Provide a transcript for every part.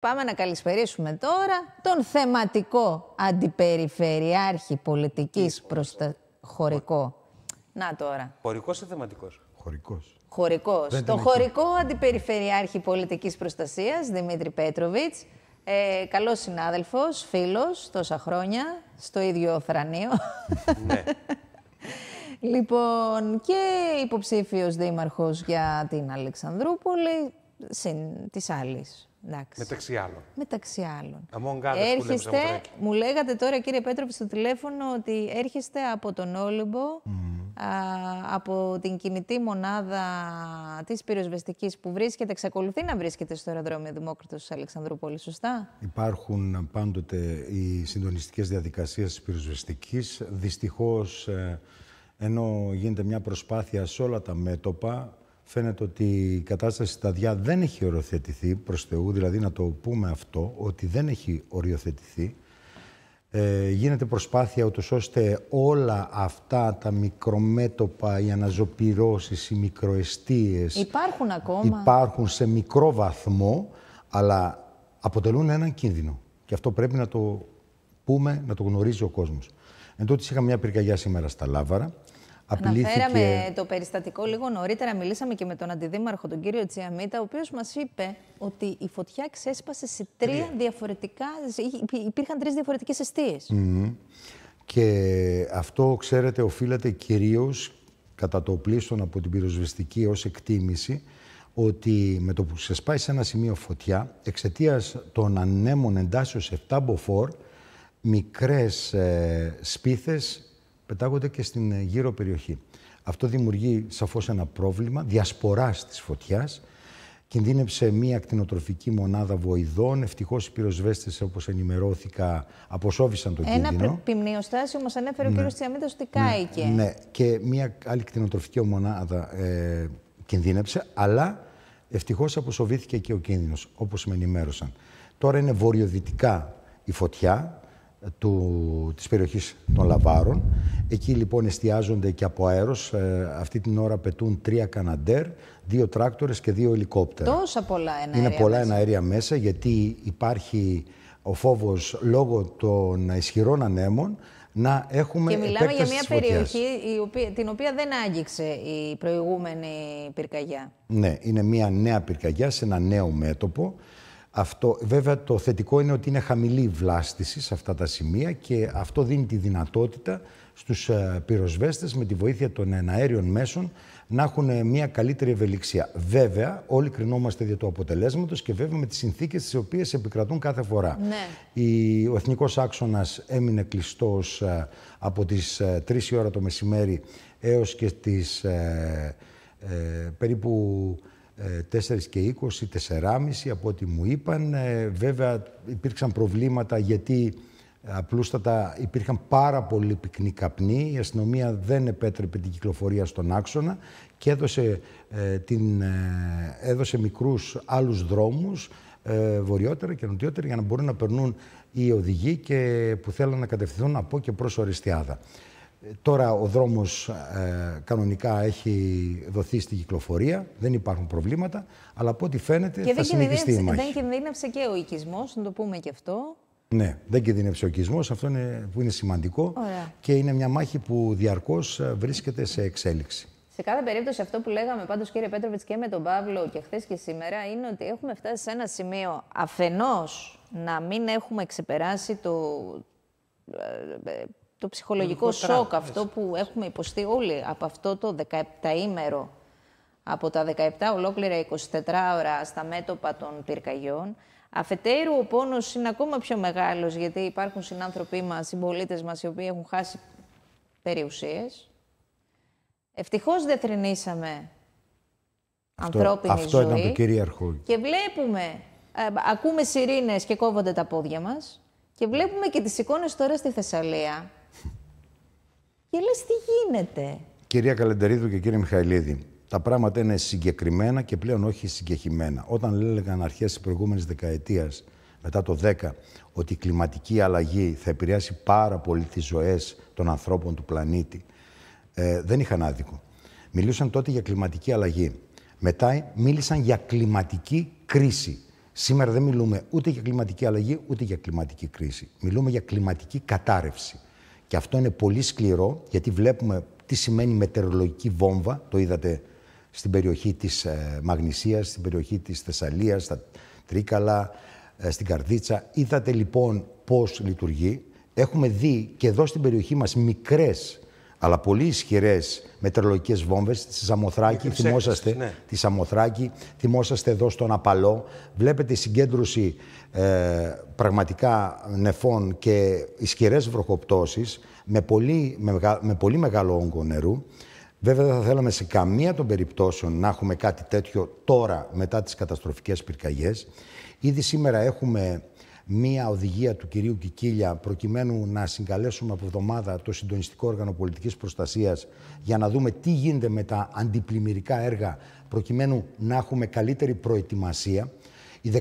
Πάμε να καλησπερίσουμε τώρα τον θεματικό αντιπεριφερειάρχη πολιτικής ναι. προστα... χωρικό. Να τώρα. Χωρικός ή θεματικός. Χωρικός. Χωρικός. Το χωρικό αντιπεριφερειάρχη πολιτικής προστασίας, Δημήτρη Πέτροβιτς, ε, καλός συνάδελφος, φίλος, τόσα χρόνια, στο ίδιο θρανείο. Ναι. λοιπόν, και υποψήφιος δήμαρχος για την Αλεξανδρούπολη, συν της άλλης Εντάξει. Μεταξύ άλλων. Μεταξύ άλλων. Έρχεστε, μου λέγατε τώρα κύριε Πέτροπη στο τηλέφωνο ότι έρχεστε από τον Όλυμπο, α, από την κινητή μονάδα της πυροσβεστικής που βρίσκεται, εξακολουθεί να βρίσκεται στο αεροδρόμιο Δημόκριτος Αλεξανδρούπολη, σωστά. Υπάρχουν πάντοτε οι συντονιστικές διαδικασίες της πυροσβεστικής. Δυστυχώς, ε, ενώ γίνεται μια προσπάθεια σε όλα τα μέτωπα, φαίνεται ότι η κατάσταση στα διά δεν έχει οριοθετηθεί προς Θεού, δηλαδή να το πούμε αυτό, ότι δεν έχει οριοθετηθεί. Ε, γίνεται προσπάθεια ούτως ώστε όλα αυτά τα μικρομέτωπα, οι αναζωπυρώσεις, οι μικροεστίες... Υπάρχουν ακόμα. Υπάρχουν σε μικρό βαθμό, αλλά αποτελούν έναν κίνδυνο. Και αυτό πρέπει να το πούμε, να το γνωρίζει ο κόσμος. Εν τότε είχαμε μια πυρκαγιά σήμερα στα Λάβαρα. Αναφέραμε το περιστατικό λίγο νωρίτερα. Μιλήσαμε και με τον αντιδήμαρχο, τον κύριο Τσιαμίτα, ο οποίος μας είπε ότι η φωτιά ξέσπασε σε τρία διαφορετικά. Υπήρχαν τρεις διαφορετικές αιστείες. Και αυτό, ξέρετε, οφείλεται κυρίως κατά το πλήστον από την πυροσβεστική ως εκτίμηση ότι με το που ξεσπάει σε ένα σημείο φωτιά εξαιτίας των ανέμων σε 7 μποφόρ μικρές ε, σπίθες πετάγονται και στην ε, γύρω περιοχή. Αυτό δημιουργεί σαφώς ένα πρόβλημα διασποράς της φωτιάς. Κινδύνεψε μία ακτινοτροφική μονάδα βοηδών. Ευτυχώς οι πυροσβέστες, όπως ενημερώθηκα, αποσόβησαν τον ένα κίνδυνο. Ένα πυμνιοστάσιο, ανέφερε ναι. ο κ. Τσιαμίδα ότι κάηκε. Ναι, ναι, και μία άλλη ακτινοτροφική μονάδα ε, κινδύνεψε, αλλά ευτυχώς αποσοβήθηκε και ο κίνδυνος, όπως με ενημέρωσαν. Τώρα είναι βορειοδυτικά η φωτιά, του, της περιοχής των Λαβάρων. Εκεί λοιπόν εστιάζονται και από αέρος. Ε, αυτή την ώρα πετούν τρία καναντέρ, δύο τράκτορες και δύο ελικόπτερα. Τόσα πολλά εναέρια Είναι πολλά μέσα. αέρια μέσα γιατί υπάρχει ο φόβος λόγω των ισχυρών ανέμων να έχουμε Και μιλάμε για μια περιοχή την οποία δεν άγγιξε η προηγούμενη πυρκαγιά. Ναι, είναι μια νέα πυρκαγιά σε ένα νέο μέτωπο. Αυτό, βέβαια το θετικό είναι ότι είναι χαμηλή βλάστηση σε αυτά τα σημεία και αυτό δίνει τη δυνατότητα στους ε, πυροσβέστες με τη βοήθεια των εναέριων μέσων να έχουν ε, μια καλύτερη ευελιξία. Βέβαια, όλοι κρινόμαστε για το αποτελέσματος και βέβαια με τις συνθήκες τις οποίες επικρατούν κάθε φορά. Ναι. ο εθνικός άξονας έμεινε κλειστός ε, από τις 3 η ώρα το μεσημέρι έως και τις περίπου 4 και 20, 4,5 από ό,τι μου είπαν. Ε, βέβαια υπήρξαν προβλήματα γιατί απλούστατα υπήρχαν πάρα πολλοί πυκνοί καπνοί. Η αστυνομία δεν επέτρεπε την κυκλοφορία στον άξονα και έδωσε, ε, την, ε, έδωσε μικρούς άλλους δρόμους ε, βορειότερα και νοτιότερα για να μπορούν να περνούν οι οδηγοί και, που θέλουν να κατευθυνθούν από και προς Οριστιάδα. Τώρα ο δρόμος ε, κανονικά έχει δοθεί στην κυκλοφορία, δεν υπάρχουν προβλήματα, αλλά από ό,τι φαίνεται και θα συνεχιστεί η μάχη. δεν κινδύνευσε και ο οικισμός, να το πούμε και αυτό. Ναι, δεν κινδύνευσε ο οικισμός, αυτό είναι, που είναι σημαντικό και είναι μια μάχη που διαρκώς ε, βρίσκεται σε εξέλιξη. Σε κάθε περίπτωση αυτό που λέγαμε πάντως κύριε Πέτροβιτς και με τον Παύλο και χθες και σήμερα είναι ότι έχουμε φτάσει σε ένα σημείο αφενός να μην έχουμε ξεπεράσει το, ε, το ψυχολογικό σοκ αυτό που έχουμε υποστεί όλοι από αυτό το 17ημερο, από τα 17 ολόκληρα 24 ώρα στα μέτωπα των πυρκαγιών. Αφετέρου, ο πόνος είναι ακόμα πιο μεγάλος, γιατί υπάρχουν συνάνθρωποι μας, συμπολίτες μας, οι οποίοι έχουν χάσει περιουσίες. Ευτυχώς δεν θρυνήσαμε ανθρώπινη αυτό ζωή. Αυτό ήταν το κυρίαρχο. Και βλέπουμε, ε, ακούμε σιρήνες και κόβονται τα πόδια μας. Και βλέπουμε και τις εικόνες τώρα στη Θεσσαλία, και λες τι γίνεται. Κυρία Καλεντερίδου και κύριε Μιχαηλίδη, τα πράγματα είναι συγκεκριμένα και πλέον όχι συγκεχημένα. Όταν έλεγαν αρχές της προηγούμενης δεκαετίας, μετά το 10, ότι η κλιματική αλλαγή θα επηρεάσει πάρα πολύ τις ζωές των ανθρώπων του πλανήτη, ε, δεν είχαν άδικο. Μιλούσαν τότε για κλιματική αλλαγή. Μετά μίλησαν για κλιματική κρίση. Σήμερα δεν μιλούμε ούτε για κλιματική αλλαγή, ούτε για κλιματική κρίση. Μιλούμε για κλιματική κατάρρευση. Και αυτό είναι πολύ σκληρό, γιατί βλέπουμε τι σημαίνει μετεωρολογική βόμβα. Το είδατε στην περιοχή της ε, Μαγνησίας, στην περιοχή της Θεσσαλίας, στα Τρίκαλα, ε, στην Καρδίτσα. Είδατε λοιπόν πώς λειτουργεί. Έχουμε δει και εδώ στην περιοχή μας μικρές αλλά πολύ ισχυρές μετρολογικές βόμβες. Στη Σαμοθράκη, θυμόσαστε, ναι. τη Σαμοθράκη, θυμόσαστε εδώ στον Απαλό. Βλέπετε συγκέντρωση ε, πραγματικά νεφών και ισχυρές βροχοπτώσεις με, πολύ, με, με πολύ μεγάλο όγκο νερού. Βέβαια, δεν θα θέλαμε σε καμία των περιπτώσεων να έχουμε κάτι τέτοιο τώρα μετά τις καταστροφικές πυρκαγιές. Ήδη σήμερα έχουμε μία οδηγία του κυρίου Κικίλια προκειμένου να συγκαλέσουμε από εβδομάδα το Συντονιστικό Όργανο Πολιτικής Προστασίας για να δούμε τι γίνεται με τα αντιπλημμυρικά έργα προκειμένου να έχουμε καλύτερη προετοιμασία. Οι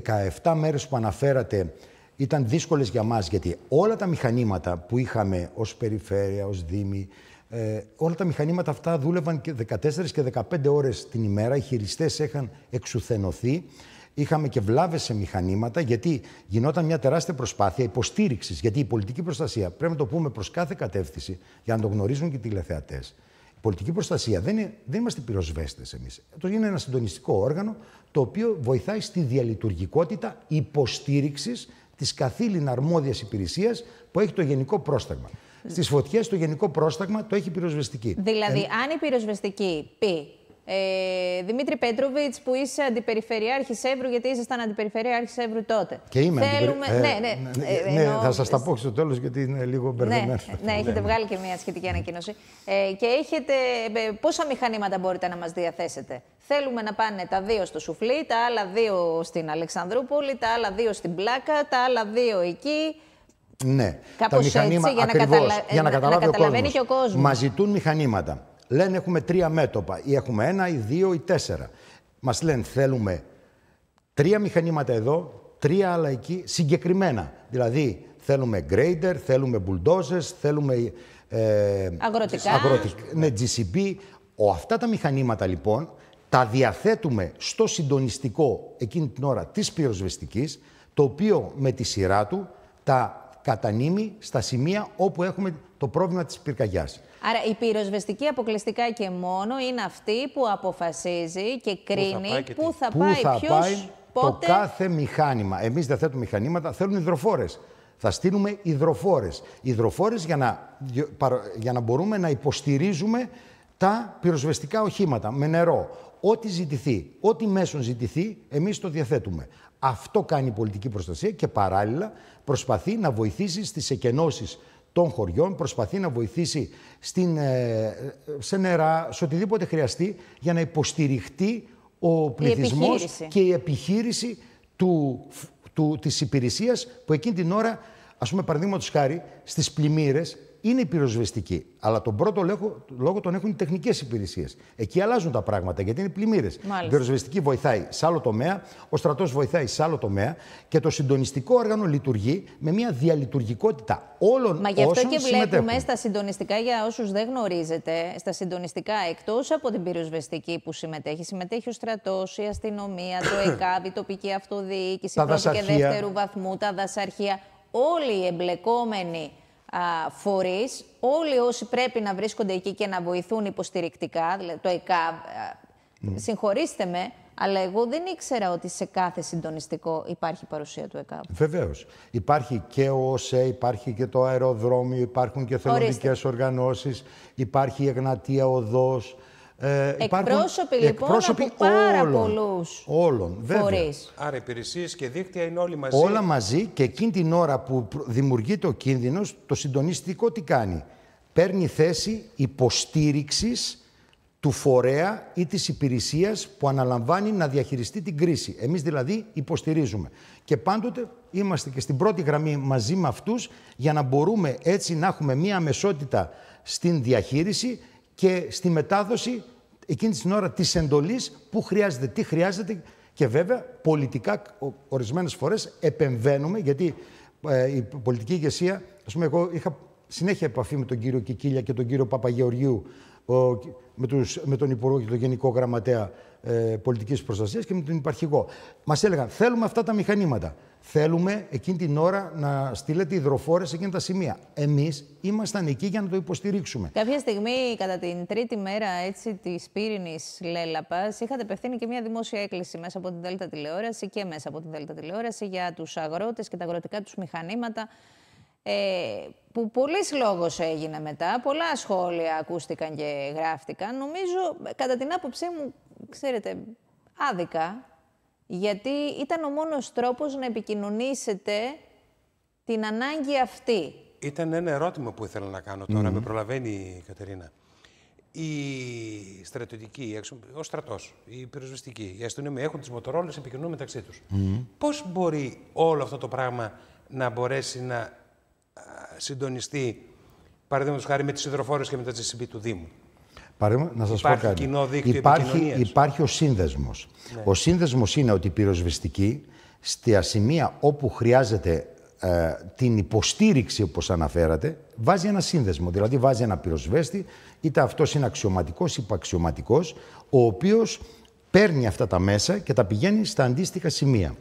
17 μέρες που αναφέρατε ήταν δύσκολες για μας γιατί όλα τα μηχανήματα που είχαμε ως περιφέρεια, ως δήμοι, ε, όλα τα μηχανήματα αυτά δούλευαν και 14 και 15 ώρες την ημέρα. Οι χειριστές είχαν εξουθενωθεί. Είχαμε και βλάβες σε μηχανήματα, γιατί γινόταν μια τεράστια προσπάθεια υποστήριξης. Γιατί η πολιτική προστασία, πρέπει να το πούμε προς κάθε κατεύθυνση, για να το γνωρίζουν και οι τηλεθεατές. Η πολιτική προστασία δεν, είναι, δεν είμαστε πυροσβέστες εμείς. Το είναι ένα συντονιστικό όργανο το οποίο βοηθάει στη διαλειτουργικότητα υποστήριξης της καθήλυνα αρμόδιας υπηρεσίας που έχει το γενικό πρόσταγμα. Στις φωτιές το γενικό πρόσταγμα το έχει η πυροσβεστική. Δηλαδή, ε... αν η πυροσβεστική πει ε, Δημήτρη Πέτροβιτ, που είσαι αντιπεριφερειάρχης Εύρου, γιατί ήσασταν αντιπεριφερειάρχης Εύρου τότε. Και είμαι Θέλουμε... Ε, αντιπερι... ναι, ναι, ε, ναι, θα σας τα πω στο τέλος, γιατί είναι λίγο μπερδεμένο. Ναι, ναι έχετε βγάλει και μια σχετική ανακοίνωση. Ε, και έχετε. Ε, πόσα μηχανήματα μπορείτε να μας διαθέσετε. Θέλουμε να πάνε τα δύο στο σουφλί, τα άλλα δύο στην Αλεξανδρούπολη, τα άλλα δύο στην Πλάκα, τα άλλα δύο εκεί. Ναι, Κάπως τα μηχανήματα, έτσι, για, να, καταλα... για να, ο κόσμος. Μας ζητούν μηχανήματα λένε έχουμε τρία μέτωπα ή έχουμε ένα ή δύο ή τέσσερα. Μας λένε θέλουμε τρία μηχανήματα εδώ, τρία άλλα εκεί, συγκεκριμένα. Δηλαδή θέλουμε grader, θέλουμε bulldozers, θέλουμε ε, αγροτικά, αγροτικ... ναι, GCP. Ο, αυτά τα μηχανήματα λοιπόν τα διαθέτουμε στο συντονιστικό εκείνη την ώρα της πυροσβεστικής, το οποίο με τη σειρά του τα κατανείμει στα σημεία όπου έχουμε το πρόβλημα της πυρκαγιάς. Άρα η πυροσβεστική αποκλειστικά και μόνο είναι αυτή που αποφασίζει και κρίνει πού θα πάει, πού θα πάει, πότε... το κάθε μηχάνημα. Εμείς δεν θέτουμε μηχανήματα, θέλουν υδροφόρες. Θα στείλουμε υδροφόρες. Υδροφόρες για να, για να μπορούμε να υποστηρίζουμε τα πυροσβεστικά οχήματα με νερό. Ό,τι ζητηθεί, ό,τι μέσον ζητηθεί, εμείς το διαθέτουμε. Αυτό κάνει η πολιτική προστασία και παράλληλα προσπαθεί να βοηθήσει στις εκενώσεις των χωριών, προσπαθεί να βοηθήσει στην, ε, σε νερά, σε οτιδήποτε χρειαστεί για να υποστηριχτεί ο πληθυσμός και η επιχείρηση του, του, της υπηρεσίας που εκείνη την ώρα, ας πούμε παραδείγματος χάρη, στις πλημμύρες είναι πυροσβεστική. Αλλά τον πρώτο λόγο, λόγο τον έχουν οι τεχνικές υπηρεσίες. Εκεί αλλάζουν τα πράγματα γιατί είναι πλημμύρες. Η πυροσβεστική βοηθάει σε άλλο τομέα, ο στρατός βοηθάει σε άλλο τομέα και το συντονιστικό όργανο λειτουργεί με μια διαλειτουργικότητα όλων Μα γι' αυτό και βλέπουμε στα συντονιστικά, για όσους δεν γνωρίζετε, στα συντονιστικά εκτός από την πυροσβεστική που συμμετέχει, συμμετέχει ο στρατός, η αστυνομία, το ΕΚΑΒ, η τοπική αυτοδιοίκηση, πρώτη και δεύτερου βαθμού, τα δασαρχεία. Όλοι οι εμπλεκόμενοι φορείς, όλοι όσοι πρέπει να βρίσκονται εκεί και να βοηθούν υποστηρικτικά, δηλαδή το ΕΚΑΒ, ναι. συγχωρήστε με, αλλά εγώ δεν ήξερα ότι σε κάθε συντονιστικό υπάρχει παρουσία του ΕΚΑΒ. Βεβαίως. Υπάρχει και ο ΟΣΕ, υπάρχει και το αεροδρόμιο, υπάρχουν και θελοντικές οργανώσεις, υπάρχει η Εγνατία Οδός, ε, εκπρόσωποι λοιπόν εκπρόσωποι από πάρα πολλούς όλων. φορείς. Άρα, υπηρεσίες και δίκτυα είναι όλοι μαζί. Όλα μαζί και εκείνη την ώρα που δημιουργείται ο κίνδυνο, το συντονιστικό τι κάνει. Παίρνει θέση υποστήριξης του φορέα ή της υπηρεσίας που αναλαμβάνει να διαχειριστεί την κρίση. Εμείς δηλαδή υποστηρίζουμε. Και πάντοτε είμαστε και στην πρώτη γραμμή μαζί με αυτούς για να μπορούμε έτσι να έχουμε μία αμεσότητα στην διαχείριση και στη μετάδοση εκείνη την ώρα της εντολής που χρειάζεται, τι χρειάζεται και βέβαια πολιτικά ορισμένες φορές επεμβαίνουμε γιατί ε, η πολιτική ηγεσία, ας πούμε εγώ είχα συνέχεια επαφή με τον κύριο Κικίλια και τον κύριο Παπαγεωργίου ο, με, τους, με τον Υπουργό και τον Γενικό Γραμματέα ε, Πολιτικής Προστασίας και με τον Υπαρχηγό. Μας έλεγαν: Θέλουμε αυτά τα μηχανήματα. Θέλουμε εκείνη την ώρα να στείλετε υδροφόρες σε εκείνα τα σημεία. Εμείς ήμασταν εκεί για να το υποστηρίξουμε. Κάποια στιγμή, κατά την τρίτη μέρα της πύρινης Λέλαπας, είχατε απευθύνει και μια δημόσια έκκληση μέσα από την Δέλτα Τηλεόραση και μέσα από την Δέλτα Τηλεόραση για τους αγρότες και τα αγροτικά τους μηχανήματα ε, που πολλής λόγος έγινε μετά, πολλά σχόλια ακούστηκαν και γράφτηκαν. Νομίζω, κατά την άποψή μου, ξέρετε, άδικα, γιατί ήταν ο μόνος τρόπος να επικοινωνήσετε την ανάγκη αυτή. Ήταν ένα ερώτημα που ήθελα να κάνω τώρα, με προλαβαίνει η Κατερίνα. η στρατιωτική ο στρατός, η πυροσβεστική οι αστυνομικοί έχουν τις μοτορόλες, επικοινωνούν μεταξύ τους. Πώς μπορεί όλο αυτό το πράγμα να μπορέσει να συντονιστεί, παραδείγματος χάρη με τις υδροφόρες και με τα GCB του Δήμου. να σας υπάρχει πω κάτι. Κοινό δίκτυο υπάρχει, υπάρχει ο σύνδεσμος. Ναι. Ο σύνδεσμος είναι ότι η πυροσβεστική, στα σημεία όπου χρειάζεται ε, την υποστήριξη, όπως αναφέρατε, βάζει ένα σύνδεσμο. Δηλαδή βάζει ένα πυροσβέστη, είτε αυτός είναι αξιωματικός ή υπαξιωματικός, ο οποίος παίρνει αυτά τα μέσα και τα πηγαίνει στα αντίστοιχα σημεία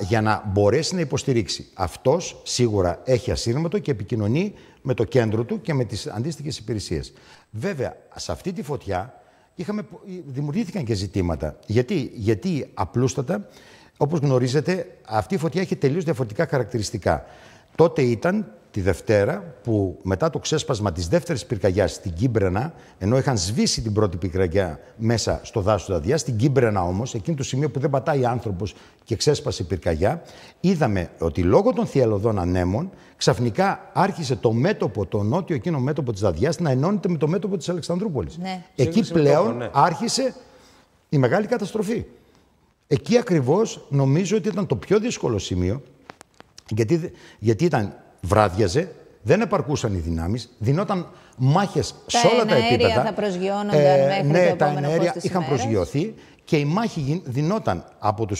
για να μπορέσει να υποστηρίξει. Αυτός σίγουρα έχει ασύρματο και επικοινωνεί με το κέντρο του και με τις αντίστοιχες υπηρεσίες. Βέβαια, σε αυτή τη φωτιά είχαμε, ε, δημιουργήθηκαν και ζητήματα. Γιατί, Γιατί απλούστατα, όπως γνωρίζετε, αυτή η φωτιά έχει τελείως διαφορετικά χαρακτηριστικά. Τότε ήταν τη Δευτέρα, που μετά το ξέσπασμα της δεύτερης πυρκαγιάς στην Κύμπρενα, ενώ είχαν σβήσει την πρώτη πυρκαγιά μέσα στο δάσος του Δαδιά, στην Κύμπρενα όμως, εκείνο το σημείο που δεν πατάει άνθρωπος και ξέσπασε η πυρκαγιά, είδαμε ότι λόγω των θυελωδών ανέμων ξαφνικά άρχισε το μέτωπο, το νότιο εκείνο μέτωπο της Δαδιά να ενώνεται με το μέτωπο της Αλεξανδρούπολης. Ναι. Εκεί πλέον ναι. άρχισε η μεγάλη καταστροφή. Εκεί ακριβώς νομίζω ότι ήταν το πιο δύσκολο σημείο. Γιατί, γιατί ήταν βράδιαζε, δεν επαρκούσαν οι δυνάμεις, δινόταν μάχες σε όλα τα επίπεδα. Τα θα προσγειώνονταν ε, μέχρι ναι, τα ενέργεια είχαν ημέρες. προσγειωθεί και η μάχη δινόταν από τους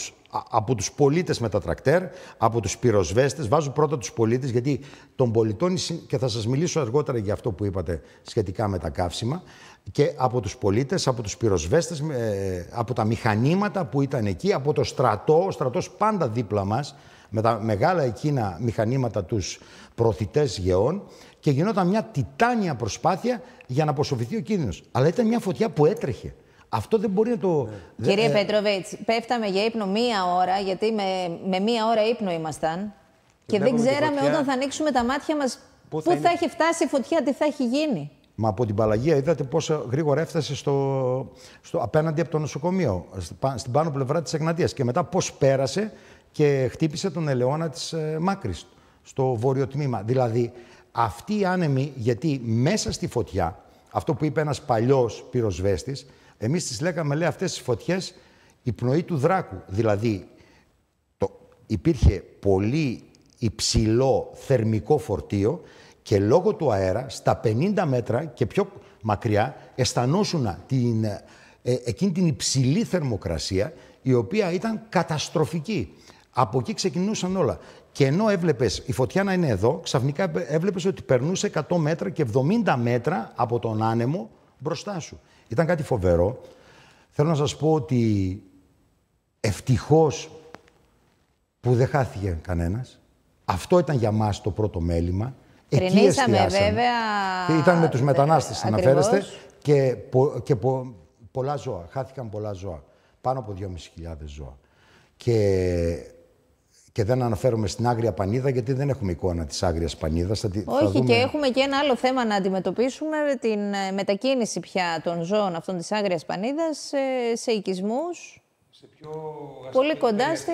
από τους πολίτες με τα τρακτέρ, από τους πυροσβέστες. Βάζω πρώτα τους πολίτες, γιατί των πολιτών, και θα σας μιλήσω αργότερα για αυτό που είπατε σχετικά με τα καύσιμα, και από τους πολίτες, από τους πυροσβέστες, ε, από τα μηχανήματα που ήταν εκεί, από το στρατό. Ο στρατός πάντα δίπλα μας με τα μεγάλα εκείνα μηχανήματα τους προωθητές γεών και γινόταν μια τιτάνια προσπάθεια για να αποσωφηθεί ο κίνδυνος. Αλλά ήταν μια φωτιά που έτρεχε. Αυτό δεν μπορεί να το. Ναι. Κύριε Πέτροβιτ, πέφταμε για ύπνο μία ώρα, γιατί με, με μία ώρα ύπνο ήμασταν. Και, δεν ξέραμε όταν θα ανοίξουμε τα μάτια μας πού θα, έχει φτάσει η φωτιά, τι θα έχει γίνει. Μα από την Παλαγία είδατε πόσο γρήγορα έφτασε στο, στο, απέναντι από το νοσοκομείο, στην πάνω πλευρά της Εγνατίας. Και μετά πώς πέρασε και χτύπησε τον ελαιόνα της μάκρη ε, Μάκρης στο βόρειο τμήμα. Δηλαδή, αυτή οι άνεμοι γιατί μέσα στη φωτιά, αυτό που είπε ένας παλιός πυροσβέστης, εμείς τις λέγαμε, λέει, αυτές τις φωτιές, η πνοή του δράκου. Δηλαδή, το, υπήρχε πολύ υψηλό θερμικό φορτίο και λόγω του αέρα, στα 50 μέτρα και πιο μακριά, αισθανόσουνα την, ε, ε, εκείνη την υψηλή θερμοκρασία, η οποία ήταν καταστροφική. Από εκεί ξεκινούσαν όλα. Και ενώ έβλεπες η φωτιά να είναι εδώ, ξαφνικά έβλεπες ότι περνούσε 100 μέτρα και 70 μέτρα από τον άνεμο μπροστά σου. Ήταν κάτι φοβερό. Θέλω να σας πω ότι ευτυχώς που δεν χάθηκε κανένας. Αυτό ήταν για μας το πρώτο μέλημα. Κρινήσαμε βέβαια... Ήταν με τους ε, μετανάστες, να αναφέρεστε. Και, και πολλά ζώα. Χάθηκαν πολλά ζώα. Πάνω από 2.500 ζώα. Και και δεν αναφέρομαι στην άγρια πανίδα, γιατί δεν έχουμε εικόνα της άγριας πανίδας. Όχι, δούμε... και έχουμε και ένα άλλο θέμα να αντιμετωπίσουμε, την ε, μετακίνηση πια των ζώων αυτών της άγριας πανίδας ε, σε, σε οικισμού. πολύ κοντά στην,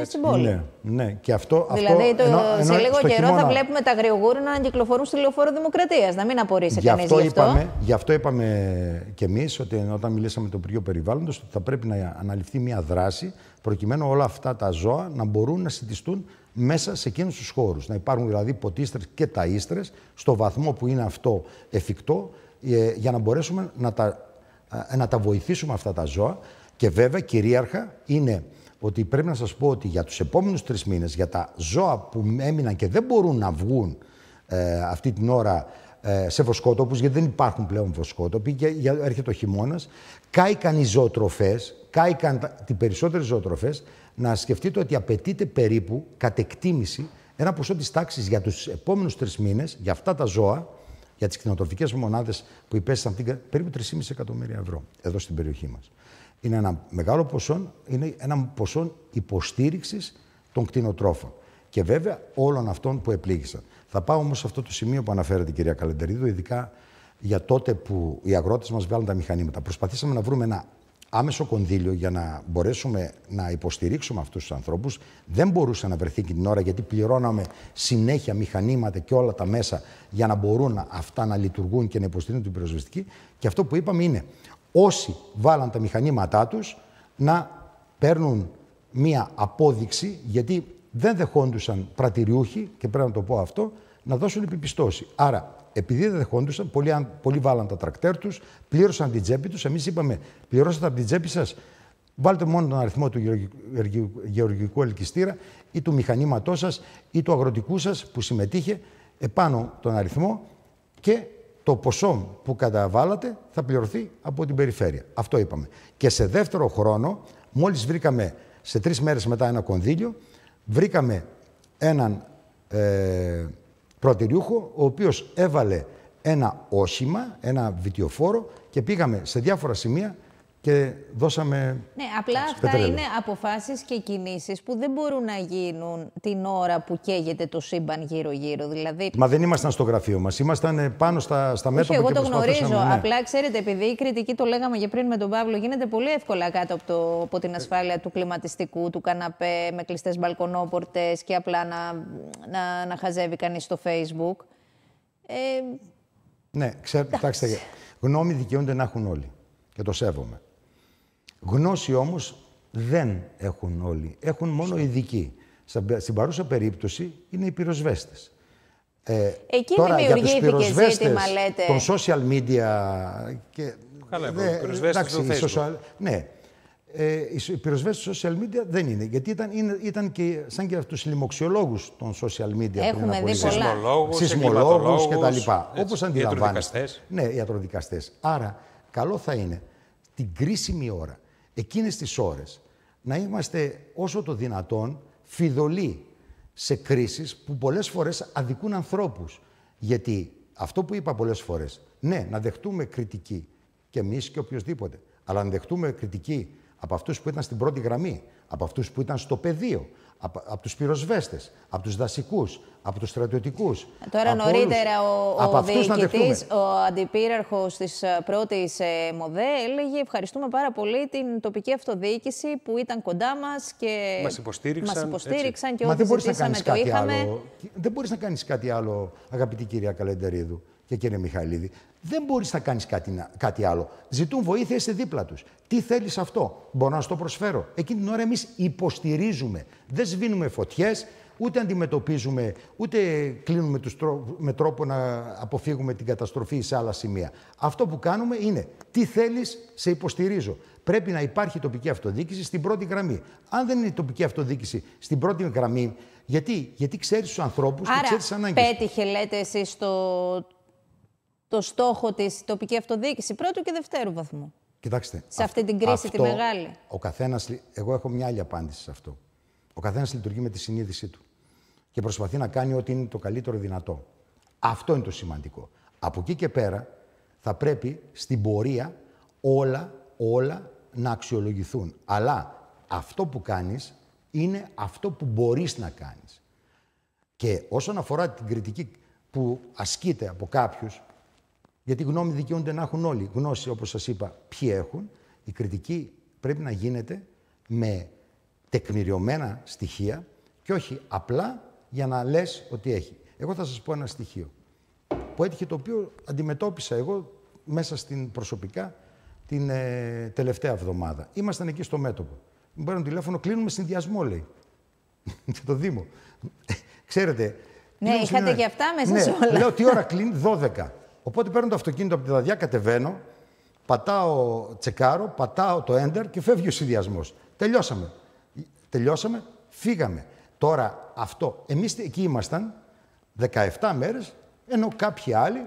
ε, στην πόλη. Ναι, ναι. Και αυτό, δηλαδή, αυτό, σε λίγο καιρό θα βλέπουμε τα αγριογούρνα να κυκλοφορούν στη λεωφόρο Δημοκρατίας. Να μην απορρίσει κανεί γι' αυτό. Είπαμε, γι' αυτό είπαμε κι εμείς, ότι όταν μιλήσαμε με το Υπουργείο Περιβάλλοντος, ότι θα πρέπει να αναλυφθεί μια δράση προκειμένου όλα αυτά τα ζώα να μπορούν να συντιστούν μέσα σε εκείνους τους χώρους. Να υπάρχουν δηλαδή ποτίστρες και ταΐστρες στο βαθμό που είναι αυτό εφικτό ε, για να μπορέσουμε να τα, ε, να τα βοηθήσουμε αυτά τα ζώα και βέβαια κυρίαρχα είναι ότι πρέπει να σας πω ότι για τους επόμενους τρεις μήνες για τα ζώα που έμειναν και δεν μπορούν να βγουν ε, αυτή την ώρα σε βοσκότοπους, γιατί δεν υπάρχουν πλέον βοσκότοποι και έρχεται ο χειμώνας κάηκαν οι ζωοτροφές, κάηκαν οι περισσότερες ζωοτροφές, να σκεφτείτε ότι απαιτείται περίπου κατ' εκτίμηση ένα ποσό της τάξης για τους επόμενους τρεις μήνες, για αυτά τα ζώα, για τις κτηνοτροφικές μονάδες που υπέστησαν αυτήν, περίπου 3,5 εκατομμύρια ευρώ εδώ στην περιοχή μας. Είναι ένα μεγάλο ποσό, είναι ένα ποσό υποστήριξης των κτηνοτρόφων. Και βέβαια όλων αυτών που επλήγησαν. Θα πάω όμως σε αυτό το σημείο που αναφέρατε, κυρία Καλεντερίδου, ειδικά για τότε που οι αγρότες μας βγάλουν τα μηχανήματα. Προσπαθήσαμε να βρούμε ένα άμεσο κονδύλιο για να μπορέσουμε να υποστηρίξουμε αυτούς τους ανθρώπους. Δεν μπορούσε να βρεθεί και την ώρα γιατί πληρώναμε συνέχεια μηχανήματα και όλα τα μέσα για να μπορούν αυτά να λειτουργούν και να υποστηρίζουν την πυροσβεστική. Και αυτό που είπαμε είναι όσοι βάλαν τα μηχανήματά τους να παίρνουν μία απόδειξη γιατί δεν δεχόντουσαν πρατηριούχοι, και πρέπει να το πω αυτό, να δώσουν επιπιστώσεις. Άρα επειδή δεν δεχόντουσαν, πολλοί, πολλοί βάλαν τα τρακτέρ τους, πλήρωσαν την τσέπη τους. Εμείς είπαμε, πληρώσατε από την τσέπη σας. Βάλτε μόνο τον αριθμό του γεωργικού ελκυστήρα ή του μηχανήματός σας ή του αγροτικού σας που συμμετείχε επάνω τον αριθμό και το ποσό που καταβάλατε θα πληρωθεί από την περιφέρεια. Αυτό είπαμε. Και σε δεύτερο χρόνο, μόλις βρήκαμε σε τρεις μέρες μετά ένα κονδύλιο, βρήκαμε έναν ε, πρωτηριούχο, ο οποίος έβαλε ένα όχημα, ένα βιτιοφόρο και πήγαμε σε διάφορα σημεία και δώσαμε. Ναι, απλά αυτά είναι αποφάσεις και κινήσεις που δεν μπορούν να γίνουν την ώρα που καίγεται το σύμπαν γύρω-γύρω. Δηλαδή... Μα δεν ήμασταν στο γραφείο μας, ήμασταν ε, πάνω στα, στα μέτωπα Εγώ το γνωρίζω. Ναι. Απλά ξέρετε, επειδή η κριτική, το λέγαμε και πριν με τον Παύλο, γίνεται πολύ εύκολα κάτω από, το, από την ασφάλεια του κλιματιστικού, του καναπέ, με κλειστές μπαλκονόπορτες και απλά να, να, να χαζεύει κανείς στο Facebook. Ε, ναι, ξέρετε, κοιτάξτε, γνώμη δικαιούνται να έχουν όλοι. Και το σέβομαι. Γνώση όμως δεν έχουν όλοι. Έχουν μόνο ειδικοί. Στην παρούσα περίπτωση είναι οι πυροσβέστες. Ε, Εκεί τώρα, δημιουργήθηκε για τους ζήτημα, λέτε. Των social media και... Καλά, δε, ε, πυροσβέστες social, Ναι. Ε, οι πυροσβέστες social media δεν είναι. Γιατί ήταν, είναι, ήταν και σαν και τους των social media Έχουμε πριν από Σεισμολόγους, Σεισμολόγους και τα αντιλαμβάνεστε. Ιατροδικαστές. Ναι, ιατροδικαστές. Άρα, καλό θα είναι την κρίσιμη ώρα εκείνες τις ώρες να είμαστε όσο το δυνατόν φιδωλοί σε κρίσεις που πολλές φορές αδικούν ανθρώπους. Γιατί αυτό που είπα πολλές φορές, ναι, να δεχτούμε κριτική και εμείς και οποιοδήποτε, αλλά να δεχτούμε κριτική από αυτούς που ήταν στην πρώτη γραμμή, από αυτούς που ήταν στο πεδίο, από, από τους πυροσβέστες, από τους δασικούς, από τους στρατιωτικούς. Τώρα από νωρίτερα ο, ο διοικητή, ο αντιπύραρχος της πρώτης ε, ΜΟΔΕ, έλεγε Ευχαριστούμε πάρα πολύ την τοπική αυτοδιοίκηση που ήταν κοντά μας και μας υποστήριξαν, μας υποστήριξαν και ό,τι ζητήσαμε το είχαμε. Δεν μπορείς να κάνεις κάτι άλλο, αγαπητή κυρία Καλεντερίδου και κύριε Μιχαλίδη δεν μπορείς να κάνεις κάτι, κάτι άλλο. Ζητούν βοήθεια, είσαι δίπλα τους. Τι θέλεις αυτό, μπορώ να σου το προσφέρω. Εκείνη την ώρα εμείς υποστηρίζουμε. Δεν σβήνουμε φωτιές, ούτε αντιμετωπίζουμε, ούτε κλείνουμε τους τρόπο, με τρόπο να αποφύγουμε την καταστροφή σε άλλα σημεία. Αυτό που κάνουμε είναι τι θέλεις, σε υποστηρίζω. Πρέπει να υπάρχει τοπική αυτοδιοίκηση στην πρώτη γραμμή. Αν δεν είναι η τοπική αυτοδιοίκηση στην πρώτη γραμμή, γιατί, γιατί ξέρεις τους ανθρώπους και ξέρεις τις ανάγκες. Πέτυχε, λέτε εσείς, το, το στόχο της τοπική αυτοδιοίκηση πρώτου και δευτέρου βαθμού. Κοιτάξτε. Σε αυτή την κρίση αυτό, τη μεγάλη. Ο καθένας. Εγώ έχω μια άλλη απάντηση σε αυτό. Ο καθένας λειτουργεί με τη συνείδησή του και προσπαθεί να κάνει ό,τι είναι το καλύτερο δυνατό. Αυτό είναι το σημαντικό. Από εκεί και πέρα θα πρέπει στην πορεία όλα, όλα να αξιολογηθούν. Αλλά αυτό που κάνεις είναι αυτό που μπορείς να κάνεις. Και όσον αφορά την κριτική που ασκείται από κάποιους, γιατί γνώμη δικαιούνται να έχουν όλοι. Γνώση, όπως σας είπα, ποιοι έχουν. Η κριτική πρέπει να γίνεται με τεκμηριωμένα στοιχεία και όχι απλά για να λες ότι έχει. Εγώ θα σας πω ένα στοιχείο που έτυχε το οποίο αντιμετώπισα εγώ μέσα στην προσωπικά την ε, τελευταία εβδομάδα. Ήμασταν εκεί στο μέτωπο. Μου παίρνουν τηλέφωνο, κλείνουμε συνδυασμό, λέει. το Δήμο. Ε, ξέρετε. Ναι, είχατε και αυτά μέσα ναι, σε όλα. Λέω τι ώρα κλείνει, 12. Οπότε παίρνω το αυτοκίνητο από τη δαδιά, κατεβαίνω, πατάω τσεκάρο, πατάω το έντερ και φεύγει ο συνδυασμός. Τελειώσαμε. Τελειώσαμε, φύγαμε. Τώρα αυτό, εμείς εκεί ήμασταν 17 μέρες ενώ κάποιοι άλλοι,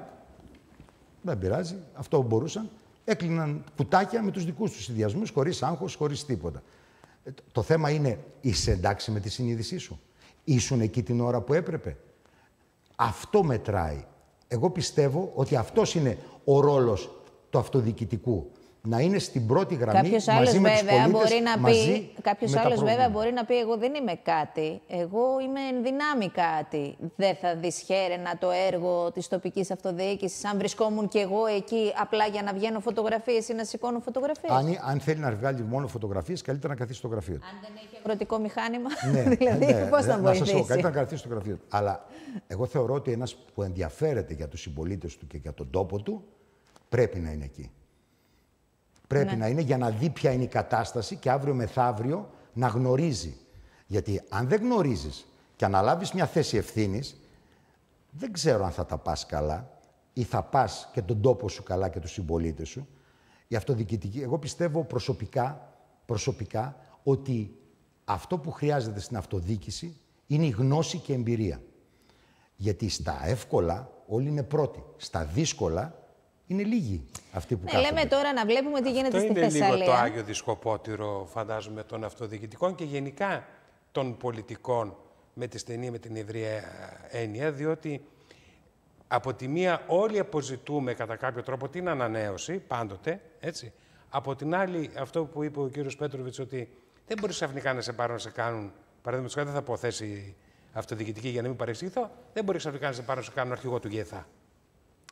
δεν πειράζει, αυτό που μπορούσαν, έκλειναν κουτάκια με τους δικούς τους συνδυασμούς, χωρίς άγχος, χωρίς τίποτα. Ε, το θέμα είναι, είσαι εντάξει με τη συνείδησή σου. Ήσουν εκεί την ώρα που έπρεπε. Αυτό μετράει. Εγώ πιστεύω ότι αυτός είναι ο ρόλος του αυτοδιοικητικού να είναι στην πρώτη γραμμή κάποιος μαζί με βέβαια, πολίτες, μπορεί να μαζί πει, Κάποιος άλλος βέβαια μπορεί να πει εγώ δεν είμαι κάτι, εγώ είμαι ενδυνάμει κάτι. Δεν θα δυσχαίρενα το έργο της τοπικής αυτοδιοίκησης αν βρισκόμουν κι εγώ εκεί απλά για να βγαίνω φωτογραφίες ή να σηκώνω φωτογραφίες. Αν, αν θέλει να βγάλει μόνο φωτογραφίες, καλύτερα να καθίσει στο γραφείο του. Αν δεν έχει αγροτικό μηχάνημα, ναι, δηλαδή ναι, πώς να βοηθήσει. Να σας πω, καλύτερα να καθίσει στο γραφείο του. Αλλά εγώ θεωρώ ότι ένας που ενδιαφέρεται για τους συμπολίτες του και για τον τόπο του, πρέπει να είναι εκεί. Πρέπει ναι. να είναι για να δει ποια είναι η κατάσταση και αύριο μεθαύριο να γνωρίζει. Γιατί αν δεν γνωρίζεις και αναλάβεις μια θέση ευθύνης, δεν ξέρω αν θα τα πας καλά ή θα πας και τον τόπο σου καλά και τους συμπολίτες σου. Η αυτοδιοικητική. Εγώ πιστεύω προσωπικά, προσωπικά ότι αυτό που χρειάζεται στην αυτοδιοίκηση είναι η γνώση και η εμπειρία. Γιατί στα εύκολα όλοι είναι πρώτοι. Στα δύσκολα είναι λίγοι αυτοί που ναι, κάθονται. λέμε τώρα να βλέπουμε τι γίνεται Αυτό είναι λίγο το Άγιο Δισκοπότηρο, φαντάζομαι, των αυτοδιοικητικών και γενικά των πολιτικών με τη στενή, με την ευρία ε, έννοια, διότι από τη μία όλοι αποζητούμε κατά κάποιο τρόπο την ανανέωση, πάντοτε, έτσι. Από την άλλη, αυτό που είπε ο κύριος Πέτροβιτς, ότι δεν μπορείς ξαφνικά να σε πάρουν να σε κάνουν, παραδείγματος χάρη δεν θα πω θέση αυτοδιοικητική για να μην παρεξηγηθώ, δεν μπορείς ξαφνικά να σε πάρουν να σε κάνουν αρχηγό του ΓΕΘΑ.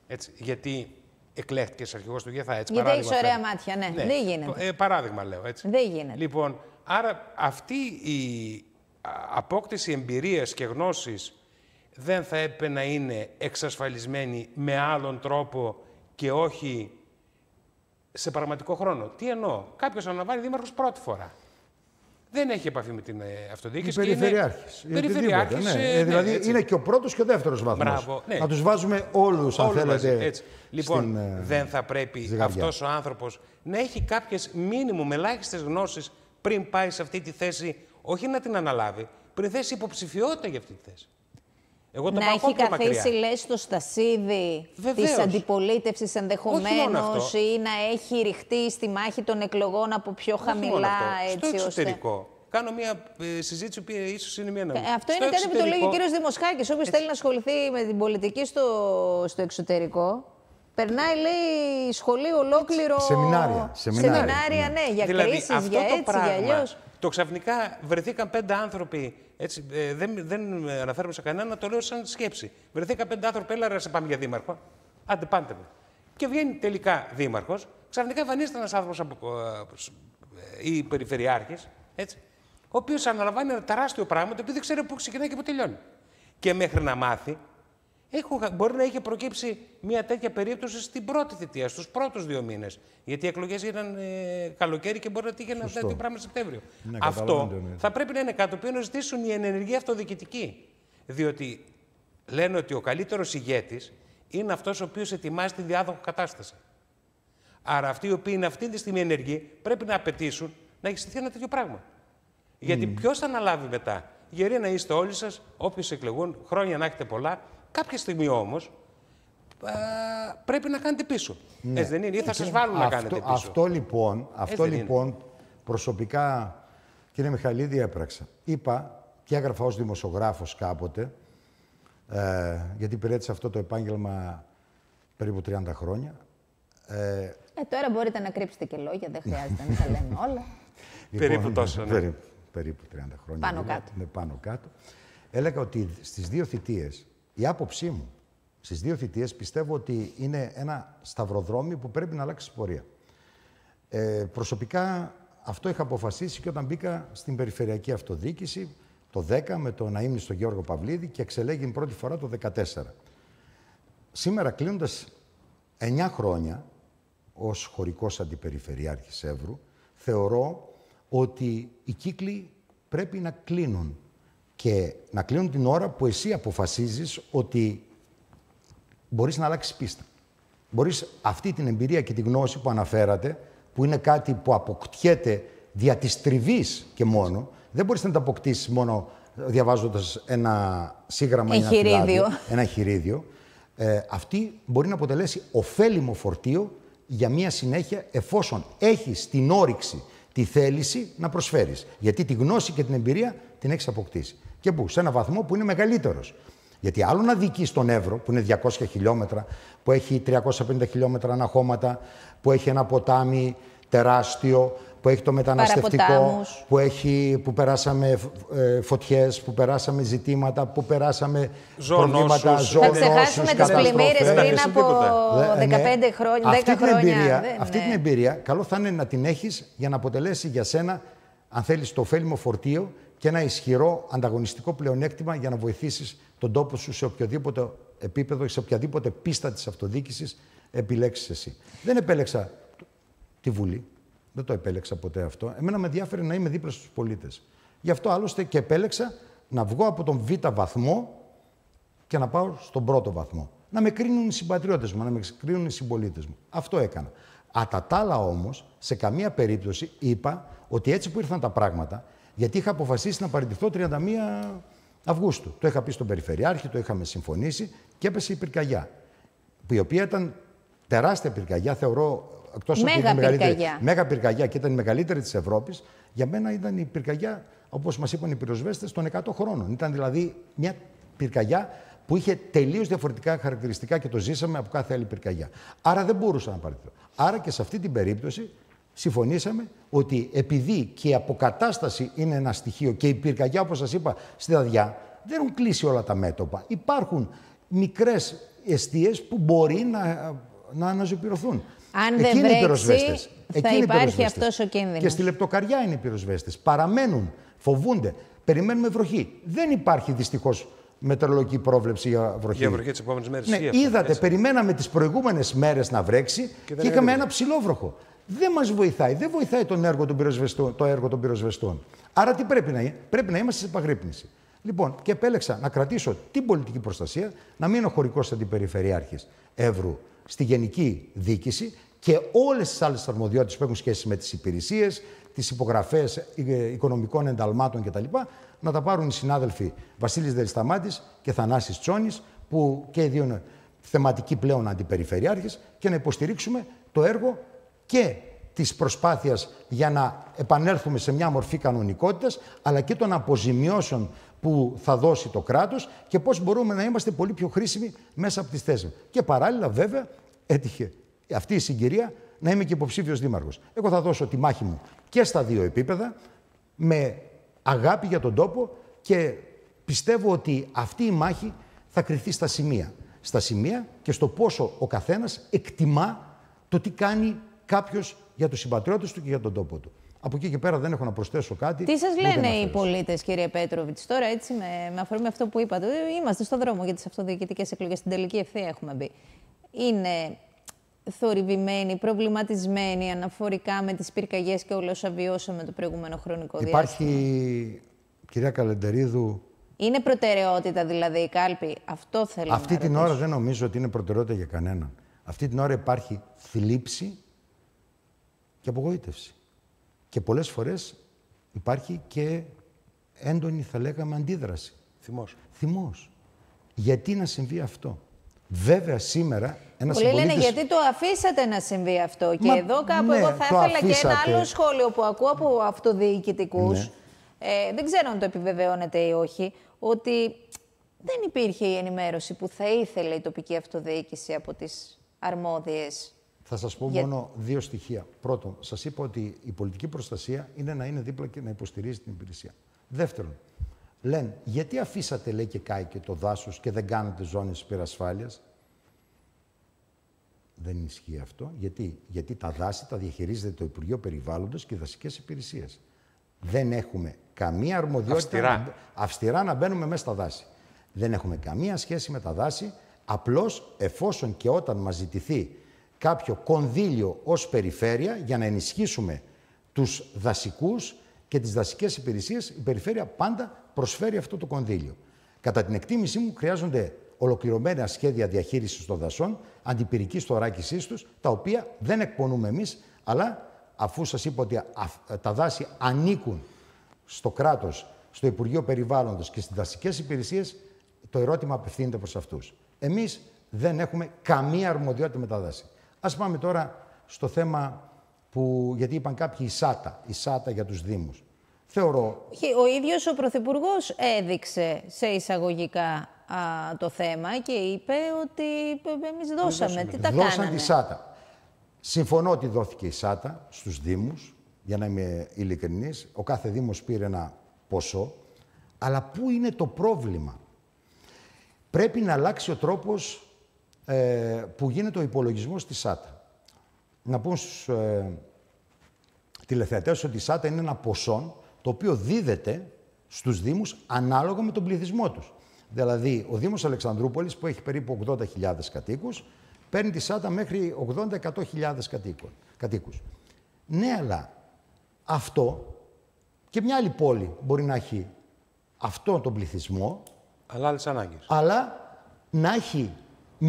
Έτσι, γιατί εκλέχτηκες αρχηγός του ΓΕΘΑ. Έτσι, Γιατί έχεις ωραία μάτια, ναι, ναι. Δεν γίνεται. Ε, παράδειγμα λέω έτσι. Δεν γίνεται. Λοιπόν, άρα αυτή η απόκτηση εμπειρίας και γνώσης δεν θα έπρεπε να είναι εξασφαλισμένη με άλλον τρόπο και όχι σε πραγματικό χρόνο. Τι εννοώ, κάποιος αναβάλει δήμαρχος πρώτη φορά δεν έχει επαφή με την ε, αυτοδιοίκηση. Περιφερειάρχη. Περιφερειάρχη. Ναι. Ε, ε, δηλαδή είναι και ο πρώτος και ο δεύτερος βαθμός. Ναι. Να τους βάζουμε όλους, αν θέλετε. Λοιπόν, δεν θα πρέπει αυτός ο άνθρωπος να έχει κάποιες μήνυμου ελάχιστες γνώσεις πριν πάει σε αυτή τη θέση, όχι να την αναλάβει, πριν θέσει υποψηφιότητα για αυτή τη θέση. Εγώ να έχει καθίσει, λες, στο στασίδι της αντιπολίτευση ενδεχομένω ή να έχει ρηχτεί στη μάχη των εκλογών από πιο χαμηλά. Έτσι, στο εξωτερικό. Κάνω μια ε, συζήτηση που ίσως είναι μια ε, νόμη. Αυτό είναι κάτι που το λέει ο κύριος Δημοσχάκης. Όποιος θέλει να ασχοληθεί με την πολιτική στο, στο εξωτερικό, Περνάει, λέει, σχολείο ολόκληρο. Σεμινάρια. Σεμινάρια, ναι. για δηλαδή, κρίσεις για έτσι, για αλλιώς. Το ξαφνικά βρεθήκαν πέντε άνθρωποι. Έτσι, ε, δεν, δεν αναφέρομαι σε κανένα, το λέω σαν σκέψη. Βρεθήκαν πέντε άνθρωποι, έλα να σε πάμε για δήμαρχο. Άντε, πάντε με. Και βγαίνει τελικά δήμαρχος. Ξαφνικά εμφανίζεται ένας άνθρωπος ε, ε, ή περιφερειάρχης, έτσι, ο οποίος αναλαμβάνει ένα τεράστιο πράγμα το οποίο δεν ξέρει πού ξεκινάει και πού τελειώνει. Και μέχρι να μάθει, Έχω, μπορεί να είχε προκύψει μια τέτοια περίπτωση στην πρώτη θητεία, στους πρώτους δύο μήνες. Γιατί οι εκλογές ήταν ε, καλοκαίρι και μπορεί να τύχει ένα τέτοιο πράγμα Σεπτέμβριο. Ναι, αυτό ναι, ναι, θα πρέπει να είναι κάτι το οποίο να ζητήσουν οι ενεργοί αυτοδιοικητικοί. Διότι λένε ότι ο καλύτερος ηγέτης είναι αυτός ο οποίος ετοιμάζει τη διάδοχη κατάσταση. Άρα αυτοί οι οποίοι είναι αυτή τη στιγμή ενεργοί πρέπει να απαιτήσουν να έχει στηθεί ένα τέτοιο πράγμα. Γιατί mm. ποιος θα αναλάβει μετά. Γερή να είστε όλοι σας, όποιους εκλεγούν, χρόνια να έχετε πολλά, Κάποια στιγμή όμως πρέπει να κάνετε πίσω. Ναι. Έτσι δεν είναι, ή θα σας ε, βάλουν να κάνετε πίσω. Αυτό λοιπόν, αυτό λοιπόν προσωπικά, κύριε Μιχαλίδη, έπραξα. Είπα και έγραφα ως δημοσιογράφος κάποτε, ε, γιατί υπηρέτησα αυτό το επάγγελμα περίπου 30 χρόνια. Ε, ε, τώρα μπορείτε να κρύψετε και λόγια, δεν χρειάζεται να τα λέμε όλα. Λοιπόν, περίπου τόσο, ναι. Περίπου, 30 χρόνια. Πάνω ναι, κάτω. Ναι, πάνω κάτω. Έλεγα ότι στις δύο θητείες η άποψή μου στις δύο θητείες πιστεύω ότι είναι ένα σταυροδρόμι που πρέπει να αλλάξει πορεία. Ε, προσωπικά αυτό είχα αποφασίσει και όταν μπήκα στην Περιφερειακή Αυτοδιοίκηση το 10 με τον στον Γιώργο Παυλίδη και εξελέγει πρώτη φορά το 14. Σήμερα κλείνοντας 9 χρόνια ως χωρικός αντιπεριφερειάρχης Εύρου θεωρώ ότι οι κύκλοι πρέπει να κλείνουν και να κλείνουν την ώρα που εσύ αποφασίζεις ότι μπορείς να αλλάξεις πίστα. Μπορείς αυτή την εμπειρία και τη γνώση που αναφέρατε, που είναι κάτι που αποκτιέται δια της τριβής και μόνο, δεν μπορείς να τα αποκτήσεις μόνο διαβάζοντας ένα σύγγραμμα ή ένα χειρίδιο. Ένα χειρίδιο. Ε, αυτή μπορεί να αποτελέσει ωφέλιμο φορτίο για μια συνέχεια εφόσον έχεις την όρεξη, τη θέληση να προσφέρεις. Γιατί τη γνώση και την εμπειρία την έχεις αποκτήσει. Και πού, σε ένα βαθμό που είναι μεγαλύτερος. Γιατί άλλο να δικεί τον Εύρο, που είναι 200 χιλιόμετρα, που έχει 350 χιλιόμετρα αναχώματα, που έχει ένα ποτάμι τεράστιο, που έχει το μεταναστευτικό, που, έχει, που περάσαμε ε, φωτιές, που περάσαμε ζητήματα, που περάσαμε Ζωνόσους, προβληματα ζωονόσους, Θα ξεχάσουμε τις πλημμύρες πριν από 15 ε, ναι. χρόνια, 10 αυτή την Εμπειρία, ναι, αυτή ναι. την εμπειρία καλό θα είναι να την έχεις για να αποτελέσει για σένα, αν θέλεις, το ωφέλιμο φορτίο και ένα ισχυρό ανταγωνιστικό πλεονέκτημα για να βοηθήσεις τον τόπο σου σε οποιοδήποτε επίπεδο, σε οποιαδήποτε πίστα της αυτοδιοίκησης επιλέξεις εσύ. Δεν επέλεξα τη Βουλή. Δεν το επέλεξα ποτέ αυτό. Εμένα με διάφερε να είμαι δίπλα στους πολίτες. Γι' αυτό άλλωστε και επέλεξα να βγω από τον β' βαθμό και να πάω στον πρώτο βαθμό. Να με κρίνουν οι συμπατριώτες μου, να με κρίνουν οι συμπολίτες μου. Αυτό έκανα. Ατά τα όμως, σε καμία περίπτωση είπα ότι έτσι που ήρθαν τα πράγματα γιατί είχα αποφασίσει να παραιτηθώ 31 Αυγούστου. Το είχα πει στον Περιφερειάρχη, το είχαμε συμφωνήσει και έπεσε η πυρκαγιά. Η οποία ήταν τεράστια πυρκαγιά, θεωρώ. Εκτός Μέγα από την πυρκαγιά. Μέγα πυρκαγιά και ήταν η μεγαλύτερη της Ευρώπης. Για μένα ήταν η πυρκαγιά, όπως μας είπαν οι πυροσβέστες, των 100 χρόνων. Ήταν δηλαδή μια πυρκαγιά που είχε τελείως διαφορετικά χαρακτηριστικά και το ζήσαμε από κάθε άλλη πυρκαγιά. Άρα δεν μπορούσα να παραιτηθώ. Άρα και σε αυτή την περίπτωση συμφωνήσαμε ότι επειδή και η αποκατάσταση είναι ένα στοιχείο και η πυρκαγιά, όπως σας είπα, στη δαδιά, δεν έχουν κλείσει όλα τα μέτωπα. Υπάρχουν μικρές αιστείες που μπορεί να, να αναζωπηρωθούν. Αν δεν βρέξει, θα υπάρχει αυτός ο κίνδυνος. Και στη λεπτοκαριά είναι οι πυροσβέστες. Παραμένουν, φοβούνται, περιμένουμε βροχή. Δεν υπάρχει δυστυχώς μετρολογική πρόβλεψη για βροχή. Για βροχή τι επόμενε μέρε. Ναι, είδατε, περιμέναμε τις προηγούμενες μέρες να βρέξει και, και είχαμε ένα ψηλό βροχο δεν μας βοηθάει. Δεν βοηθάει τον έργο των πυροσβεστών, το έργο των πυροσβεστών. Άρα τι πρέπει να είναι, πρέπει να είμαστε σε επαγρύπνηση. Λοιπόν, και επέλεξα να κρατήσω την πολιτική προστασία, να μείνω χωρικός αντιπεριφερειάρχης Εύρου στη γενική διοίκηση και όλες τις άλλες αρμοδιότητες που έχουν σχέση με τις υπηρεσίες, τις υπογραφές ε, οικονομικών ενταλμάτων κτλ. Να τα πάρουν οι συνάδελφοι Βασίλης Δελισταμάτη και Θανάσης Τσόνης, που και οι δύο είναι θεματικοί πλέον αντιπεριφερειάρχες, και να υποστηρίξουμε το έργο και της προσπάθειας για να επανέλθουμε σε μια μορφή κανονικότητας, αλλά και των αποζημιώσεων που θα δώσει το κράτος και πώς μπορούμε να είμαστε πολύ πιο χρήσιμοι μέσα από τις θέσεις Και παράλληλα βέβαια έτυχε αυτή η συγκυρία να είμαι και υποψήφιος δήμαρχος. Εγώ θα δώσω τη μάχη μου και στα δύο επίπεδα με αγάπη για τον τόπο και πιστεύω ότι αυτή η μάχη θα κριθεί στα σημεία. Στα σημεία και στο πόσο ο καθένας εκτιμά το τι κάνει κάποιος για τους συμπατριώτες του και για τον τόπο του. Από εκεί και πέρα δεν έχω να προσθέσω κάτι. Τι σας λένε οι πολίτες, κύριε Πέτροβιτ, τώρα έτσι με, με αφορμή αυτό που είπατε. Είμαστε στον δρόμο για τις αυτοδιοικητικές εκλογές. Στην τελική ευθεία έχουμε μπει. Είναι θορυβημένοι, προβληματισμένοι αναφορικά με τις πυρκαγιές και όλα όσα βιώσαμε το προηγούμενο χρονικό διάστημα. Υπάρχει, κυρία Καλεντερίδου... Είναι προτεραιότητα δηλαδή η κάλπη. Αυτό θέλω Αυτή την ώρα δεν νομίζω ότι είναι προτεραιότητα για κανέναν. Αυτή την ώρα υπάρχει θλίψη και απογοήτευση. Και πολλές φορές υπάρχει και έντονη, θα λέγαμε, αντίδραση. Θυμός. Θυμός. Γιατί να συμβεί αυτό. Βέβαια σήμερα ένας Πολλοί λένε γιατί το αφήσατε να συμβεί αυτό. και εδώ κάπου ναι, εγώ θα ήθελα και ένα άλλο σχόλιο που ακούω από αυτοδιοικητικούς. Ναι. Ε, δεν ξέρω αν το επιβεβαιώνετε ή όχι. Ότι δεν υπήρχε η ενημέρωση που θα ήθελε η τοπική αυτοδιοίκηση από τις αρμόδιες θα σας πω μόνο δύο στοιχεία. Πρώτον, σας είπα ότι η πολιτική προστασία είναι να είναι δίπλα και να υποστηρίζει την υπηρεσία. Δεύτερον, λένε γιατί αφήσατε λέει και κάει και το δάσος και δεν κάνετε ζώνες υπερασφάλειας. Δεν ισχύει αυτό. Γιατί? Γιατί τα δάση τα διαχειρίζεται το Υπουργείο Περιβάλλοντος και οι δασικές υπηρεσίες. Δεν έχουμε καμία αρμοδιότητα αυστηρά. Να, αυστηρά να μπαίνουμε μέσα στα δάση. Δεν έχουμε καμία σχέση με τα δάση. Απλώς εφόσον και όταν μας ζητηθεί κάποιο κονδύλιο ως περιφέρεια για να ενισχύσουμε τους δασικούς και τις δασικές υπηρεσίες, η περιφέρεια πάντα προσφέρει αυτό το κονδύλιο. Κατά την εκτίμησή μου χρειάζονται ολοκληρωμένα σχέδια διαχείρισης των δασών, αντιπυρική θωράκισή τους, τα οποία δεν εκπονούμε εμείς, αλλά αφού σας είπα ότι τα δάση ανήκουν στο κράτος, στο Υπουργείο Περιβάλλοντος και στις δασικές υπηρεσίες, το ερώτημα απευθύνεται προς αυτούς. Εμείς δεν έχουμε καμία αρμοδιότητα με τα δάση. Ας πάμε τώρα στο θέμα που, γιατί είπαν κάποιοι η ΣΑΤΑ, η ΣΑΤΑ για τους Δήμους. Θεωρώ... Ο ίδιος ο Πρωθυπουργός έδειξε σε εισαγωγικά το θέμα και είπε ότι εμείς δώσαμε, τι τα Δώσαν κάνανε. τη ΣΑΤΑ. Συμφωνώ ότι δόθηκε η ΣΑΤΑ στους Δήμους, για να είμαι ειλικρινής. Ο κάθε Δήμος πήρε ένα ποσό, αλλά πού είναι το πρόβλημα. Πρέπει να αλλάξει ο τρόπος ε, που γίνεται ο υπολογισμός της ΣΑΤΑ. Να πούμε στους ε, τηλεθεατές ότι η ΣΑΤΑ είναι ένα ποσό το οποίο δίδεται στους Δήμους ανάλογα με τον πληθυσμό τους. Δηλαδή, ο Δήμος Αλεξανδρούπολης που έχει περίπου 80.000 κατοίκους, παίρνει τη ΣΑΤΑ μέχρι 80-100.000 κατοίκους. Ναι, αλλά αυτό και μια άλλη πόλη μπορεί να έχει αυτόν τον πληθυσμό. Αλλά άλλες ανάγκες. Αλλά να έχει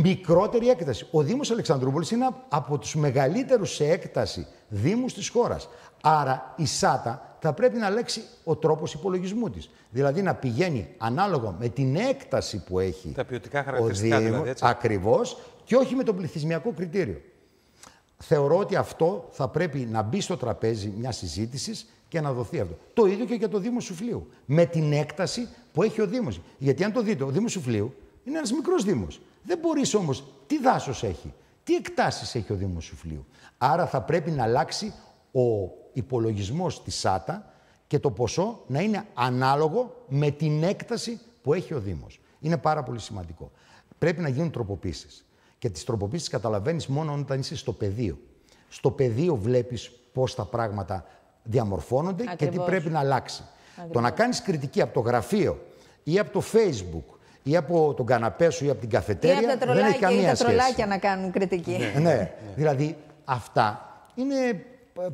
μικρότερη έκταση. Ο Δήμος Αλεξανδρούπολης είναι από τους μεγαλύτερους σε έκταση δήμους της χώρας. Άρα η ΣΑΤΑ θα πρέπει να αλλάξει ο τρόπος υπολογισμού της. Δηλαδή να πηγαίνει ανάλογα με την έκταση που έχει Τα ποιοτικά χαρακτηριστικά ο Δήμος, δηλαδή, ακριβώς, και όχι με το πληθυσμιακό κριτήριο. Θεωρώ ότι αυτό θα πρέπει να μπει στο τραπέζι μιας συζήτησης και να δοθεί αυτό. Το ίδιο και για το Δήμο Σουφλίου. Με την έκταση που έχει ο Δήμος. Γιατί αν το δείτε, ο Δήμος Σουφλίου είναι ένας μικρός Δήμος. Δεν μπορείς όμως, Τι δάσος έχει. Τι εκτάσεις έχει ο Δήμος Σουφλίου. Άρα θα πρέπει να αλλάξει ο υπολογισμός της ΣΑΤΑ και το ποσό να είναι ανάλογο με την έκταση που έχει ο Δήμος. Είναι πάρα πολύ σημαντικό. Πρέπει να γίνουν τροποποίησεις. Και τις τροποποίησεις καταλαβαίνεις μόνο όταν είσαι στο πεδίο. Στο πεδίο βλέπεις πώς τα πράγματα διαμορφώνονται και τι πρέπει να αλλάξει. Το να κάνεις κριτική από το γραφείο ή από το facebook ή από τον καναπέ σου ή από την καφετέρια. τα τρολάκια, δεν έχει καμία τα τρολάκια να κάνουν κριτική. Ναι, ναι. δηλαδή αυτά είναι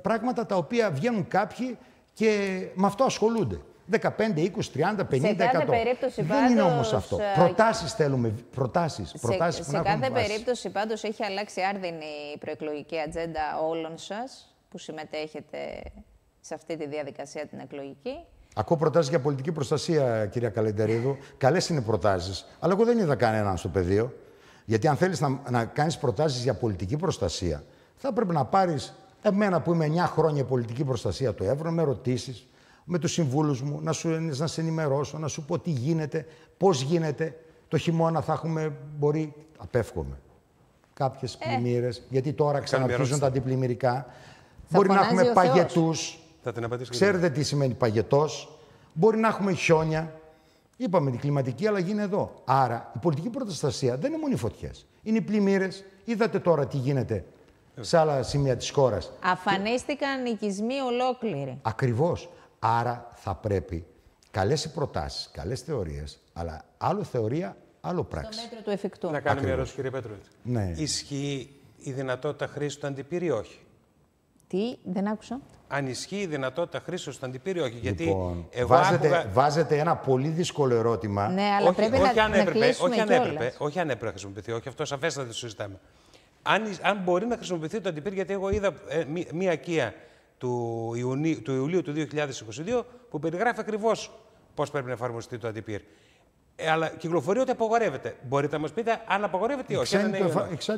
πράγματα τα οποία βγαίνουν κάποιοι και με αυτό ασχολούνται. 15, 20, 30, 50, σε 100. Περίπτωση, δεν είναι όμως αυτό. Ε, Προτάσεις θέλουμε. Προτάσεις Σε, προτάσεις σε, σε κάθε περίπτωση πάντως έχει αλλάξει άρδινη η προεκλογική ατζέντα όλων σας που συμμετέχετε σε αυτή τη διαδικασία την εκλογική. Ακούω προτάσεις για πολιτική προστασία, κυρία Καλεντερίδου. Καλές είναι προτάσεις. Αλλά εγώ δεν είδα κανέναν στο πεδίο. Γιατί αν θέλεις να, να κάνεις προτάσεις για πολιτική προστασία, θα πρέπει να πάρεις εμένα που είμαι 9 χρόνια πολιτική προστασία του Εύρω, με ρωτήσεις, με τους συμβούλους μου, να, σου, να σε ενημερώσω, να σου πω τι γίνεται, πώς γίνεται. Το χειμώνα θα έχουμε, μπορεί, απέφχομαι, κάποιες ε. πλημμύρες. Γιατί τώρα ξαναρχίζουν τα αντιπλημμυρικά. Θα μπορεί να έχουμε παγετούς. Θα Ξέρετε τι σημαίνει παγετός. Μπορεί να έχουμε χιόνια. Είπαμε την κλιματική αλλαγή είναι εδώ. Άρα η πολιτική προστασία δεν είναι μόνο οι φωτιές. Είναι οι πλημμύρες. Είδατε τώρα τι γίνεται σε άλλα σημεία της χώρας. Αφανίστηκαν οικισμοί ολόκληροι. Ακριβώς. Άρα θα πρέπει καλές οι προτάσεις, καλές θεωρίες, αλλά άλλο θεωρία, άλλο πράξη. Στο μέτρο του εφικτού. Να κάνω μια ερώτηση, κύριε Πέτρου. Ναι. Ισχύει η δυνατότητα χρήσης του αντιπύρη, όχι. Τι, δεν άκουσα. Αν ισχύει η δυνατότητα χρήσεως του αντιπύρου, όχι. Γιατί λοιπόν, εγώ βάζετε, βάζετε ένα πολύ δύσκολο ερώτημα. Ναι, αλλά όχι, πρέπει όχι, να, αν έπρεπε, να όχι, αν έπρεπε, να χρησιμοποιηθεί, όχι αυτό σαφέστατα το συζητάμε. Αν, αν μπορεί να χρησιμοποιηθεί το αντιπύριο, γιατί εγώ είδα ε, μία κία του, του Ιουλίου του 2022 που περιγράφει ακριβώς πώς πρέπει να εφαρμοστεί το αντιπύριο. Ε, αλλά κυκλοφορεί ότι απαγορεύεται. Μπορείτε να μας πείτε αν απαγορεύεται ή όχι. Οι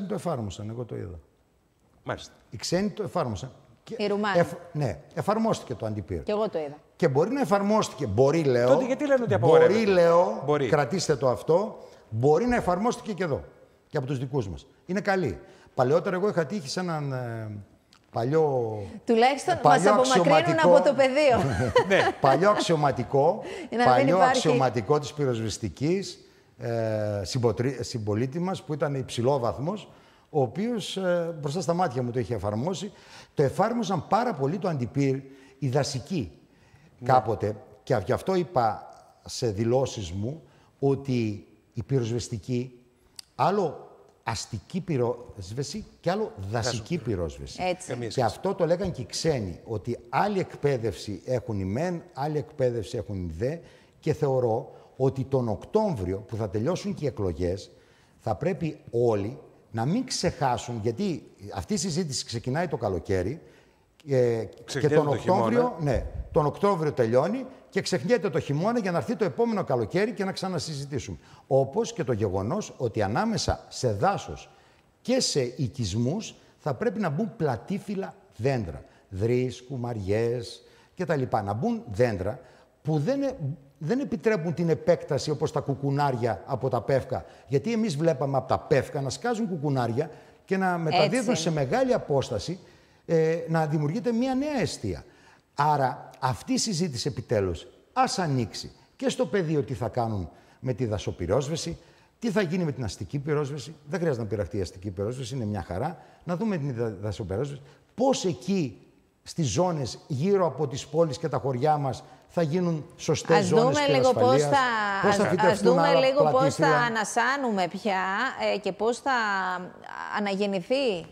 το εφάρμοσαν, εγώ το είδα. Μάλιστα. Οι ξένοι το εφάρμοσαν ναι, εφαρμόστηκε το αντιπύρο. Και εγώ το είδα. Και μπορεί να εφαρμόστηκε. Μπορεί, λέω. Τότε γιατί λένε ότι απογορεύεται. Μπορεί, λέω. Μπορεί. Κρατήστε το αυτό. Μπορεί να εφαρμόστηκε και εδώ. Και από τους δικούς μας. Είναι καλή. Παλαιότερα εγώ είχα τύχει σε έναν ε, παλιό. Τουλάχιστον ε, μας απομακρύνουν από το πεδίο. ναι. Παλιό αξιωματικό, παλιό αξιωματικό της πυροσβεστικής ε, συμπολίτη μας που ήταν υψηλό βαθμός ο οποίος ε, μπροστά στα μάτια μου το είχε εφαρμόσει. Το εφάρμοσαν πάρα πολύ το αντιπύρ οι δασικοί κάποτε. Και γι' αυτό είπα σε δηλώσεις μου ότι η πυροσβεστική, άλλο αστική πυρόσβεση και άλλο δασική πυρόσβεση. Έτσι. Και αυτό το λέγαν και οι ξένοι, ότι άλλη εκπαίδευση έχουν οι μεν, άλλη εκπαίδευση έχουν οι δε και θεωρώ ότι τον Οκτώβριο που θα τελειώσουν και οι εκλογές θα πρέπει όλοι να μην ξεχάσουν, γιατί αυτή η συζήτηση ξεκινάει το καλοκαίρι ε, και τον Οκτώβριο, ναι, τον Οκτώβριο τελειώνει και ξεχνιέται το χειμώνα για να έρθει το επόμενο καλοκαίρι και να ξανασυζητήσουμε. Όπως και το γεγονός ότι ανάμεσα σε δάσος και σε οικισμούς θα πρέπει να μπουν πλατήφυλλα δέντρα. Δρύς, κουμαριές κτλ. Να μπουν δέντρα που δεν ε, δεν επιτρέπουν την επέκταση όπως τα κουκουνάρια από τα πεύκα. Γιατί εμείς βλέπαμε από τα πεύκα να σκάζουν κουκουνάρια και να μεταδίδουν σε μεγάλη απόσταση ε, να δημιουργείται μια νέα αιστεία. Άρα αυτή η συζήτηση επιτέλους ας ανοίξει και στο πεδίο τι θα κάνουν με τη δασοπυρόσβεση, τι θα γίνει με την αστική πυρόσβεση. Δεν χρειάζεται να πειραχτεί η αστική πυρόσβεση, είναι μια χαρά. Να δούμε την δασοπυρόσβεση. Πώς εκεί στις ζώνες γύρω από τις πόλεις και τα χωριά μας θα γίνουν σωστές ζώνε και λίγο πώς θα, πώς θα ας, δούμε λίγο πώς θα ανασάνουμε πια ε, και πώς θα αναγεννηθεί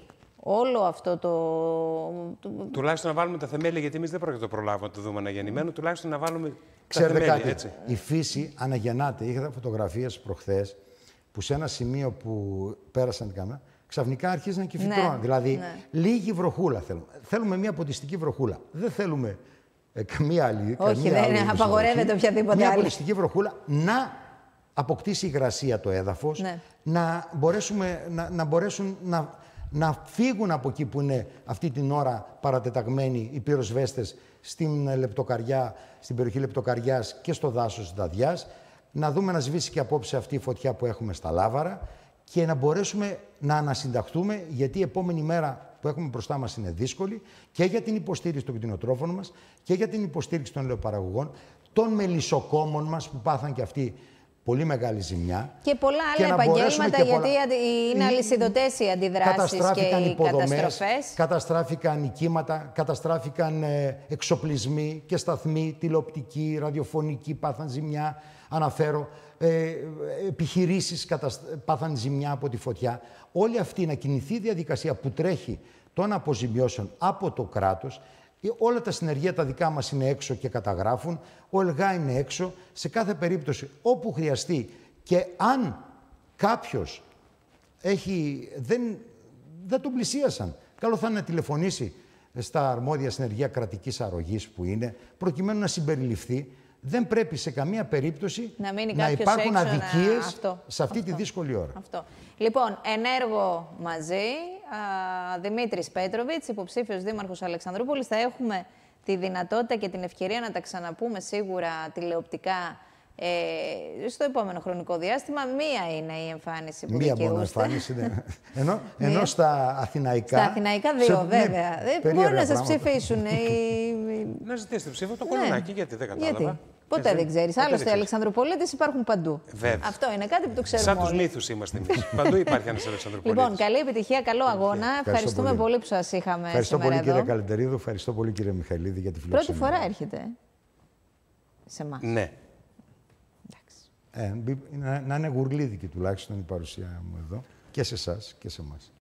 όλο αυτό το. Τουλάχιστον να βάλουμε τα θεμέλια, γιατί εμείς δεν πρόκειται να προλάβουμε να το δούμε αναγεννημένο. Τουλάχιστον να βάλουμε. Ξέρετε θεμέλια, κάτι. Η φύση αναγεννάται. Είχατε φωτογραφίες προχθές που σε ένα σημείο που πέρασαν την κάμερα ξαφνικά αρχίζει και ναι, φυτρώνουν. δηλαδή, ναι. λίγη βροχούλα θέλουμε. Θέλουμε μια ποτιστική βροχούλα. Δεν θέλουμε ε, καμία άλλη. Όχι, δεν ναι, άλλη ναι, απαγορεύεται οποιαδήποτε Μια άλλη. Μια βροχούλα να αποκτήσει υγρασία το έδαφος, ναι. να, μπορέσουμε, να, να μπορέσουν να, να φύγουν από εκεί που είναι αυτή την ώρα παρατεταγμένοι οι πυροσβέστες στην λεπτοκαριά, στην περιοχή Λεπτοκαριάς και στο δάσος της Δαδιάς, να δούμε να σβήσει και απόψε αυτή η φωτιά που έχουμε στα Λάβαρα και να μπορέσουμε να ανασυνταχτούμε γιατί η επόμενη μέρα που έχουμε μπροστά μας είναι δύσκολη και για την υποστήριξη των κτηνοτρόφων μας και για την υποστήριξη των ελαιοπαραγωγών, των μελισσοκόμων μας που πάθαν και αυτοί πολύ μεγάλη ζημιά. Και πολλά άλλα και επαγγέλματα, γιατί είναι αλυσιδωτές οι αντιδράσεις. και οι υποδομέ, καταστράφηκαν οικήματα, καταστράφηκαν ε, εξοπλισμοί και σταθμοί, τηλεοπτικοί, ραδιοφωνική, πάθαν ζημιά. Αναφέρω, ε, ε, επιχειρήσεις κατασ... πάθαν ζημιά από τη φωτιά όλη αυτή να κινηθεί η διαδικασία που τρέχει των αποζημιώσεων από το κράτος ε, Όλα τα συνεργεία τα δικά μας είναι έξω και καταγράφουν, ο ΕΛΓΑ είναι έξω. Σε κάθε περίπτωση όπου χρειαστεί και αν κάποιος έχει, δεν, δεν τον πλησίασαν, καλό θα είναι να τηλεφωνήσει στα αρμόδια συνεργεία κρατικής αρρωγής που είναι, προκειμένου να συμπεριληφθεί δεν πρέπει σε καμία περίπτωση να, να υπάρχουν αδικίε σε αυτή τη δύσκολη ώρα. Αυτό. Λοιπόν, ενέργο μαζί. Δημήτρης Πέτροβιτ, υποψήφιος Δήμαρχος Αλεξανδρούπολης, Θα έχουμε τη δυνατότητα και την ευκαιρία να τα ξαναπούμε σίγουρα τηλεοπτικά ε, στο επόμενο χρονικό διάστημα, μία είναι η εμφάνιση που Μία μόνο εμφάνιση, ναι. ενώ, ναι. ενώ στα αθηναϊκά. Στα αθηναϊκά δύο, σε... βέβαια. Δεν μπορεί να σας ψηφίσουν. οι... Να ζητήσετε ψήφο το κολονάκι, ναι. γιατί δεν κατάλαβα. Γιατί. Ποτέ δεν, δεν ξέρεις. Άλλωστε, οι Αλεξανδροπολίτες υπάρχουν παντού. Βέβαια. Αυτό είναι κάτι που το ξέρουμε. Σαν τους μύθους είμαστε εμείς. παντού υπάρχει ένας Αλεξανδροπολίτης. Λοιπόν, καλή επιτυχία, καλό αγώνα. Ευχαριστούμε, Ευχαριστούμε πολύ. που σας είχαμε Ευχαριστώ σήμερα. Ευχαριστώ πολύ, κύριε Καλεντερίδου. Ευχαριστώ πολύ, κύριε Μιχαλίδη, για τη φιλοξενία. Πρώτη φορά έρχεται σε εμάς. Ναι. Ε, να, είναι γουρλίδικη τουλάχιστον η παρουσία μου εδώ και σε εσάς και σε εμάς.